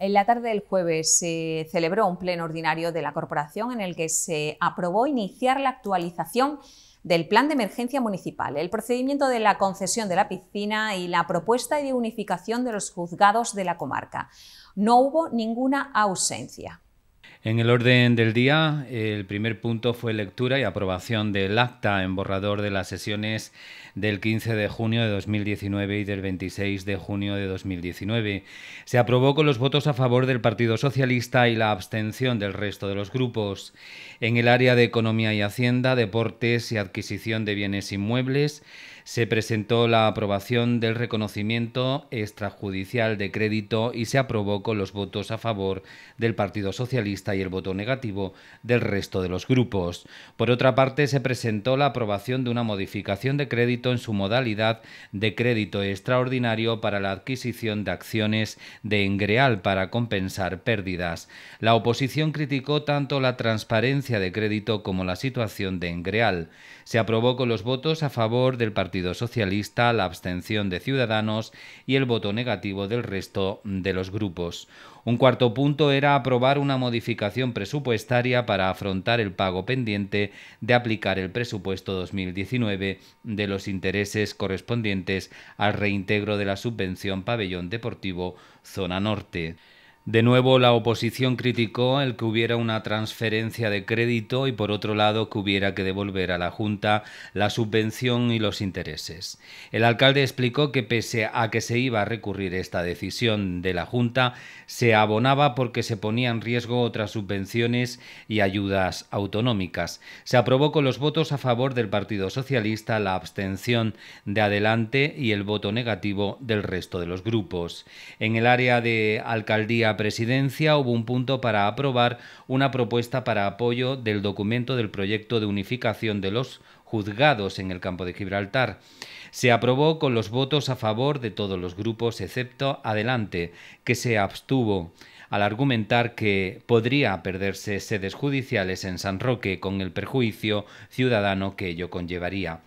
En la tarde del jueves se celebró un pleno ordinario de la corporación en el que se aprobó iniciar la actualización del plan de emergencia municipal, el procedimiento de la concesión de la piscina y la propuesta de unificación de los juzgados de la comarca. No hubo ninguna ausencia. En el orden del día, el primer punto fue lectura y aprobación del acta en borrador de las sesiones del 15 de junio de 2019 y del 26 de junio de 2019. Se aprobó con los votos a favor del Partido Socialista y la abstención del resto de los grupos. En el área de Economía y Hacienda, Deportes y Adquisición de Bienes Inmuebles, se presentó la aprobación del reconocimiento extrajudicial de crédito y se aprobó con los votos a favor del Partido Socialista y el voto negativo del resto de los grupos. Por otra parte, se presentó la aprobación de una modificación de crédito en su modalidad de crédito extraordinario para la adquisición de acciones de Engreal para compensar pérdidas. La oposición criticó tanto la transparencia de crédito como la situación de Engreal. Se aprobó con los votos a favor del Partido Partido Socialista, la abstención de Ciudadanos y el voto negativo del resto de los grupos. Un cuarto punto era aprobar una modificación presupuestaria para afrontar el pago pendiente de aplicar el presupuesto 2019 de los intereses correspondientes al reintegro de la subvención Pabellón Deportivo Zona Norte. De nuevo, la oposición criticó el que hubiera una transferencia de crédito y, por otro lado, que hubiera que devolver a la Junta la subvención y los intereses. El alcalde explicó que, pese a que se iba a recurrir esta decisión de la Junta, se abonaba porque se ponía en riesgo otras subvenciones y ayudas autonómicas. Se aprobó con los votos a favor del Partido Socialista, la abstención de Adelante y el voto negativo del resto de los grupos. En el área de alcaldía presidencia hubo un punto para aprobar una propuesta para apoyo del documento del proyecto de unificación de los juzgados en el campo de Gibraltar. Se aprobó con los votos a favor de todos los grupos excepto Adelante, que se abstuvo al argumentar que podría perderse sedes judiciales en San Roque con el perjuicio ciudadano que ello conllevaría.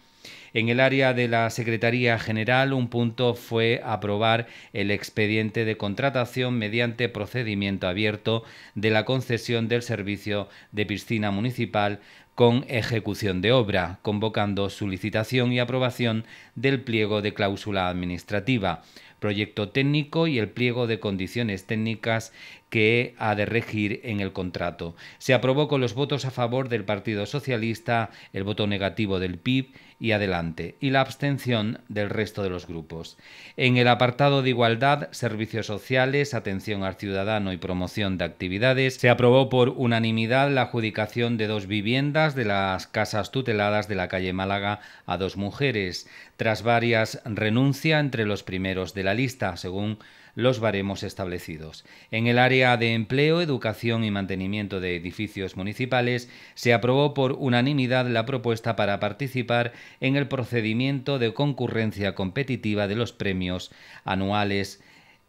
En el área de la Secretaría General, un punto fue aprobar el expediente de contratación mediante procedimiento abierto de la concesión del servicio de piscina municipal con ejecución de obra, convocando solicitación y aprobación del pliego de cláusula administrativa, proyecto técnico y el pliego de condiciones técnicas que ha de regir en el contrato. Se aprobó con los votos a favor del Partido Socialista, el voto negativo del PIB y Adelante, y la abstención del resto de los grupos. En el apartado de Igualdad, Servicios Sociales, Atención al Ciudadano y Promoción de Actividades, se aprobó por unanimidad la adjudicación de dos viviendas de las casas tuteladas de la calle Málaga a dos mujeres, tras varias renuncias entre los primeros de la lista, según los baremos establecidos. En el área de empleo, educación y mantenimiento de edificios municipales, se aprobó por unanimidad la propuesta para participar en el procedimiento de concurrencia competitiva de los premios anuales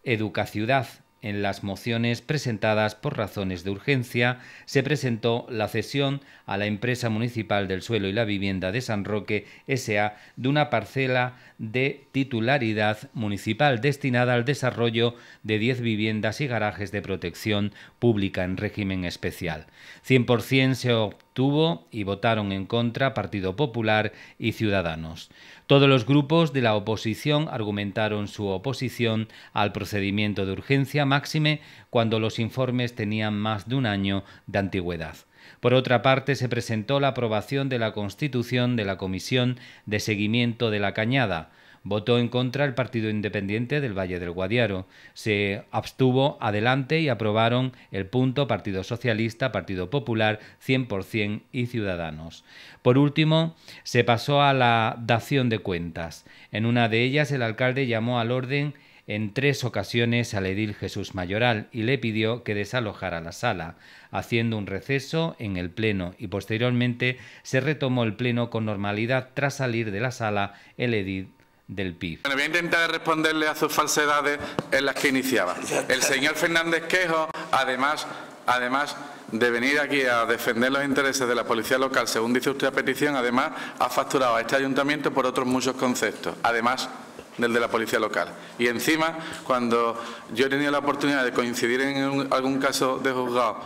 Educaciudad. En las mociones presentadas por razones de urgencia, se presentó la cesión a la empresa municipal del suelo y la vivienda de San Roque S.A. de una parcela de titularidad municipal destinada al desarrollo de 10 viviendas y garajes de protección pública en régimen especial. 100% se obtuvo y votaron en contra Partido Popular y Ciudadanos. Todos los grupos de la oposición argumentaron su oposición al procedimiento de urgencia máxime cuando los informes tenían más de un año de antigüedad. Por otra parte, se presentó la aprobación de la constitución de la Comisión de Seguimiento de la Cañada, Votó en contra el Partido Independiente del Valle del Guadiaro. Se abstuvo adelante y aprobaron el punto Partido Socialista, Partido Popular, 100% y Ciudadanos. Por último, se pasó a la dación de cuentas. En una de ellas, el alcalde llamó al orden en tres ocasiones al edil Jesús Mayoral y le pidió que desalojara la sala, haciendo un receso en el Pleno y posteriormente se retomó el Pleno con normalidad tras salir de la sala el edil del PIB. Bueno, voy a intentar responderle a sus falsedades en las que iniciaba. El señor Fernández Quejo, además, además de venir aquí a defender los intereses de la policía local, según dice usted a petición, además ha facturado a este ayuntamiento por otros muchos conceptos. Además, del de la policía local. Y encima, cuando yo he tenido la oportunidad de coincidir en algún caso de juzgado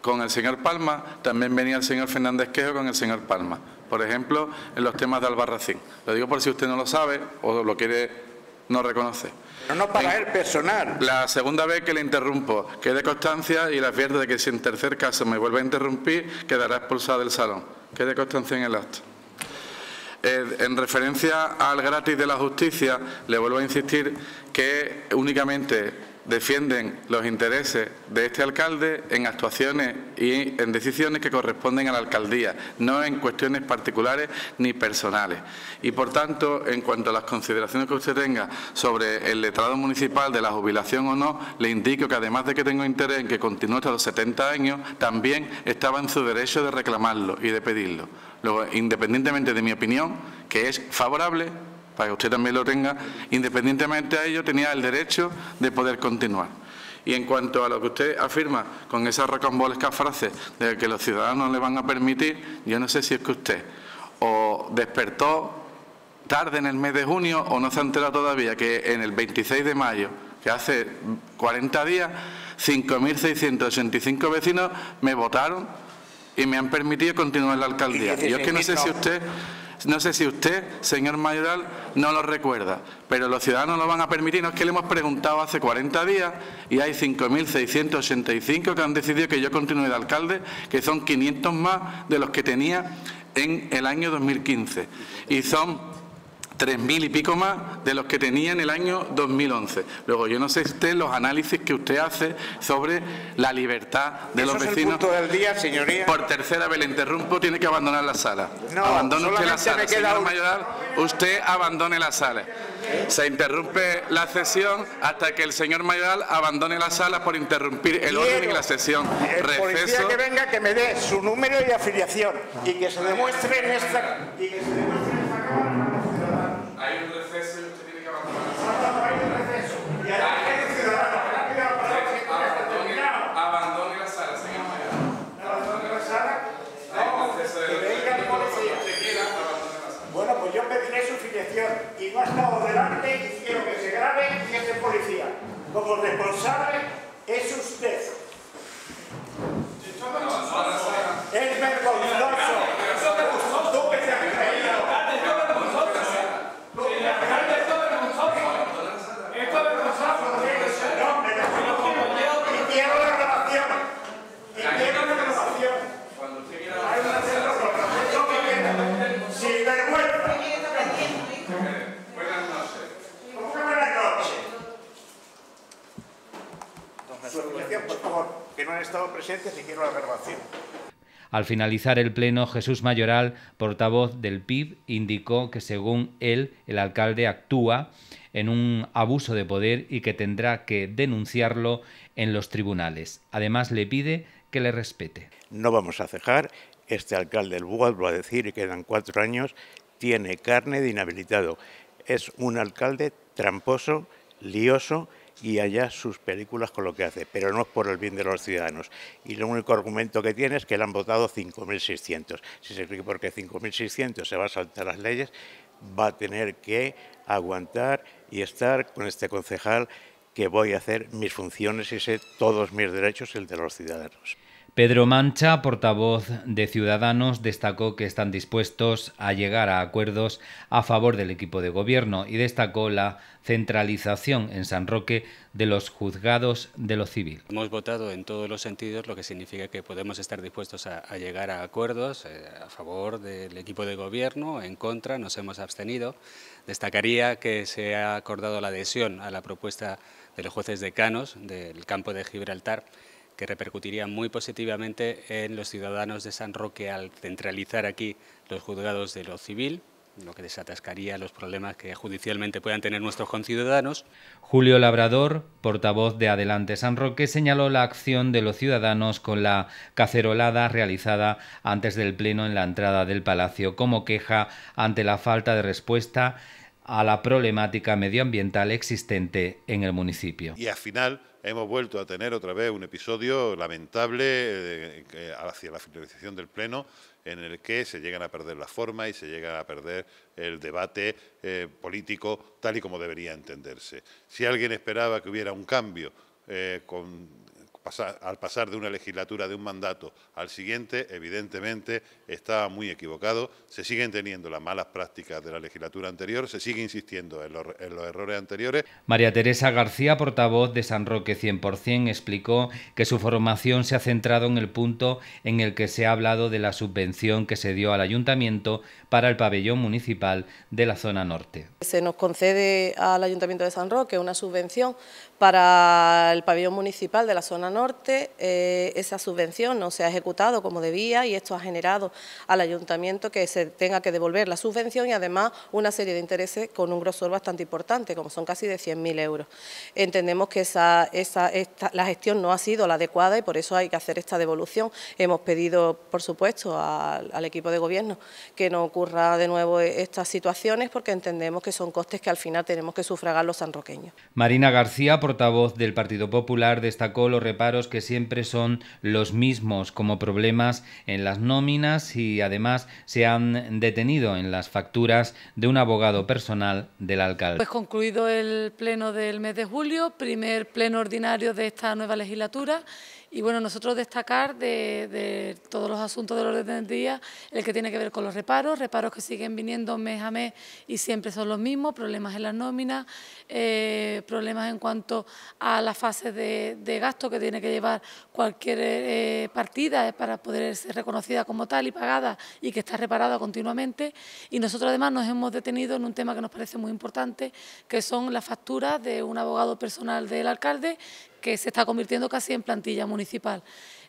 con el señor Palma, también venía el señor Fernández Quejo con el señor Palma. Por ejemplo, en los temas de Albarracín. Lo digo por si usted no lo sabe o lo quiere no reconoce Pero no para personal. La segunda vez que le interrumpo, quede constancia y le advierto de que si en tercer caso me vuelve a interrumpir, quedará expulsado del salón. Que constancia en el acto. Eh, en referencia al gratis de la justicia, le vuelvo a insistir que únicamente defienden los intereses de este alcalde en actuaciones y en decisiones que corresponden a la alcaldía, no en cuestiones particulares ni personales. Y, por tanto, en cuanto a las consideraciones que usted tenga sobre el letrado municipal de la jubilación o no, le indico que, además de que tengo interés en que continúe hasta los 70 años, también estaba en su derecho de reclamarlo y de pedirlo. independientemente de mi opinión, que es favorable, para que usted también lo tenga, independientemente de ello tenía el derecho de poder continuar. Y en cuanto a lo que usted afirma con esa rocambolesca frase de que los ciudadanos le van a permitir, yo no sé si es que usted o despertó tarde en el mes de junio o no se ha enterado todavía que en el 26 de mayo, que hace 40 días, 5.685 vecinos me votaron y me han permitido continuar la alcaldía. yo es que no sé si usted no sé si usted, señor Mayoral, no lo recuerda, pero los ciudadanos lo van a permitir. No es que le hemos preguntado hace 40 días y hay 5.685 que han decidido que yo continúe de alcalde, que son 500 más de los que tenía en el año 2015. Y son 3.000 y pico más de los que tenía en el año 2011. Luego, yo no sé usted los análisis que usted hace sobre la libertad de los vecinos. Es el punto del día, Por tercera vez le interrumpo, tiene que abandonar la sala. No, Abandone usted la sala. Señor Mayoral, usted abandone la sala. Se interrumpe la sesión hasta que el señor Mayoral abandone la sala por interrumpir el orden y la sesión. El policía que venga que me dé su número y afiliación y que se demuestre en esta... es usted. que no estado quiero Al finalizar el pleno, Jesús Mayoral, portavoz del PIB, indicó que según él, el alcalde actúa en un abuso de poder y que tendrá que denunciarlo en los tribunales. Además, le pide que le respete. No vamos a cejar. Este alcalde, el va a decir, y quedan cuatro años, tiene carne de inhabilitado. Es un alcalde tramposo, lioso, y allá sus películas con lo que hace, pero no es por el bien de los ciudadanos. Y el único argumento que tiene es que le han votado 5.600. Si se por porque 5.600 se va a saltar las leyes, va a tener que aguantar y estar con este concejal que voy a hacer mis funciones y sé todos mis derechos, el de los ciudadanos. Pedro Mancha, portavoz de Ciudadanos, destacó que están dispuestos a llegar a acuerdos a favor del equipo de gobierno y destacó la centralización en San Roque de los juzgados de lo civil. Hemos votado en todos los sentidos, lo que significa que podemos estar dispuestos a, llegar a acuerdos eh, a favor del equipo de gobierno, en contra, nos hemos abstenido. Destacaría que se ha acordado la adhesión a la propuesta de los jueces decanos del campo de Gibraltar que repercutiría muy positivamente en los ciudadanos de San Roque al centralizar aquí los juzgados de lo civil, lo que desatascaría los problemas que judicialmente puedan tener nuestros conciudadanos. Julio Labrador, portavoz de Adelante San Roque, señaló la acción de los ciudadanos con la cacerolada realizada antes del pleno en la entrada del Palacio como queja ante la falta de respuesta a la problemática medioambiental existente en el municipio. Y al final hemos vuelto a tener otra vez un episodio lamentable eh, eh, hacia la finalización del Pleno en el que se llegan a perder la forma y se llega a perder el debate eh, político tal y como debería entenderse. Si alguien esperaba que hubiera un cambio con al pasar de una legislatura, de un mandato al siguiente, evidentemente está muy equivocado. Se siguen teniendo las malas prácticas de la legislatura anterior, se sigue insistiendo en los, en los errores anteriores. María Teresa García, portavoz de San Roque 100%, explicó que su formación se ha centrado en el punto en el que se ha hablado de la subvención que se dio al ayuntamiento para el pabellón municipal de la zona norte. Se nos concede al ayuntamiento de San Roque una subvención para el pabellón municipal de la zona norte, eh, esa subvención no se ha ejecutado como debía y esto ha generado al ayuntamiento que se tenga que devolver la subvención y además una serie de intereses con un grosor bastante importante, como son casi de 100.000 euros. Entendemos que la gestión no ha sido la adecuada y por eso hay que hacer esta devolución. Hemos pedido, por supuesto, al equipo de gobierno que no ocurra de nuevo e, estas situaciones porque entendemos que son costes que al final tenemos que sufragar los sanroqueños. Marina García, por portavoz del Partido Popular destacó los reparos que siempre son los mismos, como problemas en las nóminas y además se han detenido en las facturas de un abogado personal del alcalde. Pues concluido el pleno del mes de julio, primer pleno ordinario de esta nueva legislatura y bueno, nosotros destacar de, todos los asuntos del orden del día, el que tiene que ver con los reparos, reparos que siguen viniendo mes a mes y siempre son los mismos, problemas en las nóminas, eh, problemas en cuanto a la fase de, gasto que tiene que llevar cualquier eh, eh, partida para poder ser reconocida como tal y pagada y que está reparada continuamente. Y nosotros además nos hemos detenido en un tema que nos parece muy importante, que son las facturas de un abogado personal del alcalde que se está convirtiendo casi en plantilla municipal.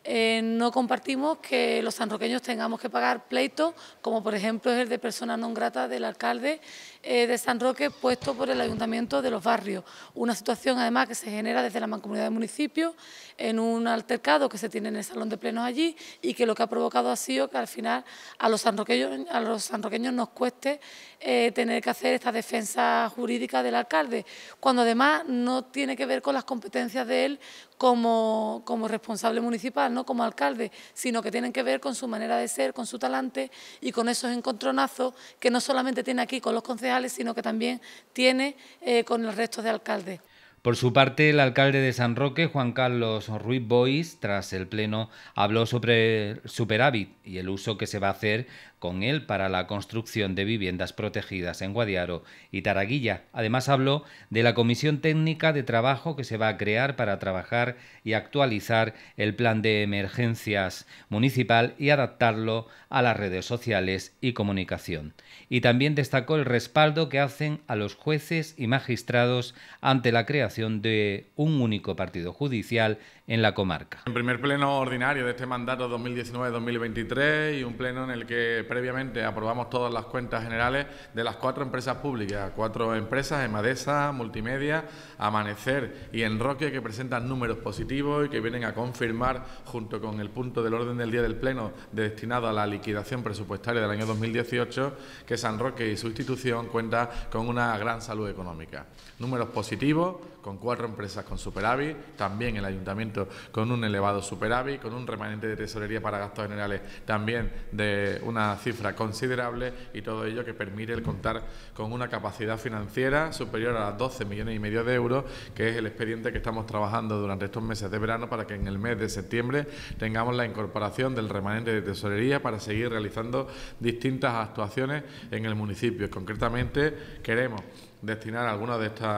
Eh, no compartimos que los sanroqueños tengamos que pagar pleitos, como por ejemplo es el de persona non grata del alcalde eh, de San Roque puesto por el Ayuntamiento de los Barrios. Una situación además que se genera desde la mancomunidad de municipios en un altercado que se tiene en el salón de plenos allí y que lo que ha provocado ha sido que al final a los sanroqueños, a los sanroqueños nos cueste eh, tener que hacer esta defensa jurídica del alcalde, cuando además no tiene que ver con las competencias de él como responsable municipal no como alcalde, sino que tienen que ver con su manera de ser, con su talante y con esos encontronazos que no solamente tiene aquí con los concejales, sino que también tiene eh, con el resto de alcaldes. Por su parte, el alcalde de San Roque, Juan Carlos Ruiz Bois, tras el pleno, habló sobre superávit y el uso que se va a hacer con él para la construcción de viviendas protegidas en Guadiaro y Taraguilla. Además habló de la comisión técnica de trabajo que se va a crear para trabajar y actualizar el plan de emergencias municipal y adaptarlo a las redes sociales y comunicación. Y también destacó el respaldo que hacen a los jueces y magistrados ante la creación de un único partido judicial en la comarca. El primer pleno ordinario de este mandato 2019-2023 y un pleno en el que previamente aprobamos todas las cuentas generales de las cuatro empresas públicas, cuatro empresas, Emadesa, Multimedia, Amanecer y Enroque, que presentan números positivos y que vienen a confirmar, junto con el punto del orden del día del pleno destinado a la liquidación presupuestaria del año 2018, que San Roque y su institución cuenta con una gran salud económica. Números positivos, con cuatro empresas con superávit, también el Ayuntamiento con un elevado superávit, con un remanente de tesorería para gastos generales también de una cifra considerable y todo ello que permite el contar con una capacidad financiera superior a 12 millones y medio de euros, que es el expediente que estamos trabajando durante estos meses de verano para que en el mes de septiembre tengamos la incorporación del remanente de tesorería para seguir realizando distintas actuaciones en el municipio. Concretamente queremos destinar algunos de estos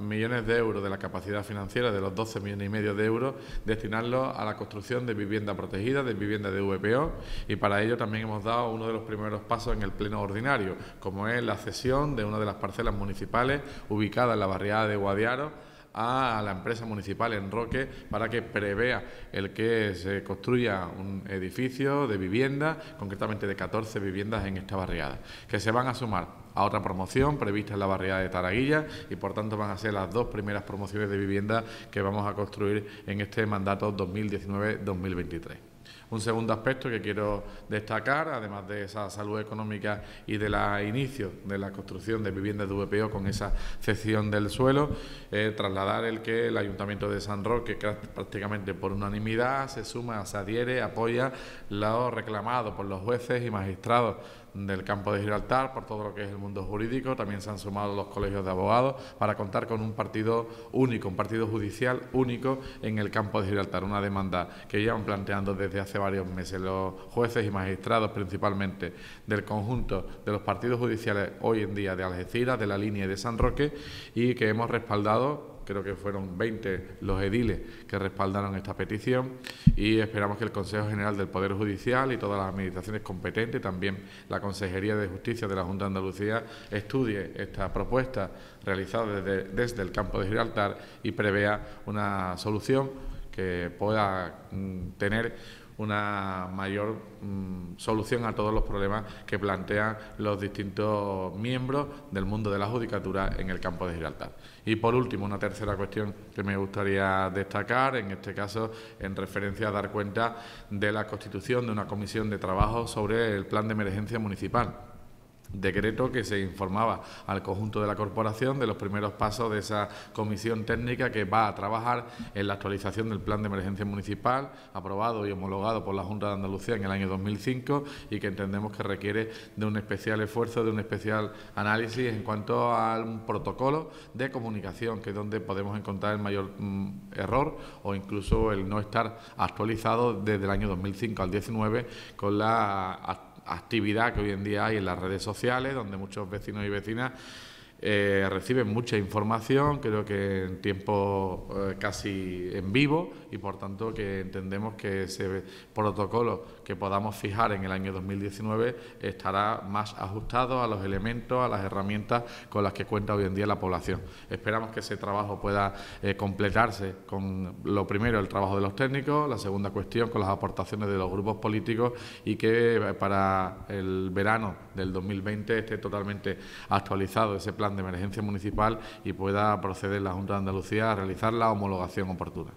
millones de euros de la capacidad financiera, de los 12 millones y medio de euros, destinarlos a la construcción de vivienda protegida, de vivienda de VPO, y para ello también hemos dado uno de los primeros pasos en el Pleno Ordinario, como es la cesión de una de las parcelas municipales ubicada en la barriada de Guadiaro a la empresa municipal en Roque para que prevea el que se construya un edificio de vivienda, concretamente de 14 viviendas en esta barriada, que se van a sumar a otra promoción prevista en la barriada de Taraguilla y por tanto van a ser las dos primeras promociones de vivienda que vamos a construir en este mandato 2019-2023. Un segundo aspecto que quiero destacar, además de esa salud económica y de la inicio de la construcción de viviendas de VPO con esa cesión del suelo, eh, trasladar el que el Ayuntamiento de San Roque, prácticamente por unanimidad, se suma, se adhiere, apoya lo reclamado por los jueces y magistrados del campo de Gibraltar, por todo lo que es el mundo jurídico. También se han sumado los colegios de abogados para contar con un partido único, un partido judicial único en el campo de Gibraltar. Una demanda que llevan planteando desde hace varios meses los jueces y magistrados principalmente del conjunto de los partidos judiciales hoy en día de Algeciras, de la línea de San Roque y que hemos respaldado creo que fueron 20 los ediles que respaldaron esta petición y esperamos que el Consejo General del Poder Judicial y todas las administraciones competentes, también la Consejería de Justicia de la Junta de Andalucía, estudie esta propuesta realizada desde, desde el campo de Gibraltar y prevea una solución que pueda mm, tener una mayor mm, solución a todos los problemas que plantean los distintos miembros del mundo de la judicatura en el campo de Gibraltar. Y por último, una tercera cuestión que me gustaría destacar, en este caso en referencia a dar cuenta de la constitución de una comisión de trabajo sobre el plan de emergencia municipal decreto que se informaba al conjunto de la corporación de los primeros pasos de esa comisión técnica que va a trabajar en la actualización del plan de emergencia municipal aprobado y homologado por la Junta de Andalucía en el año 2005 y que entendemos que requiere de un especial esfuerzo, de un especial análisis en cuanto al protocolo de comunicación, que es donde podemos encontrar el mayor mm, error o incluso el no estar actualizado desde el año 2005 al 19 con la actividad que hoy en día hay en las redes sociales, donde muchos vecinos y vecinas eh, reciben mucha información, creo que en tiempo eh, casi en vivo y por tanto que entendemos que ese protocolo que podamos fijar en el año 2019 estará más ajustado a los elementos, a las herramientas con las que cuenta hoy en día la población. Esperamos que ese trabajo pueda eh, completarse con lo primero el trabajo de los técnicos, la segunda cuestión con las aportaciones de los grupos políticos y que para el verano del 2020 esté totalmente actualizado ese plan de emergencia municipal y pueda proceder la Junta de Andalucía a realizar la homologación oportuna.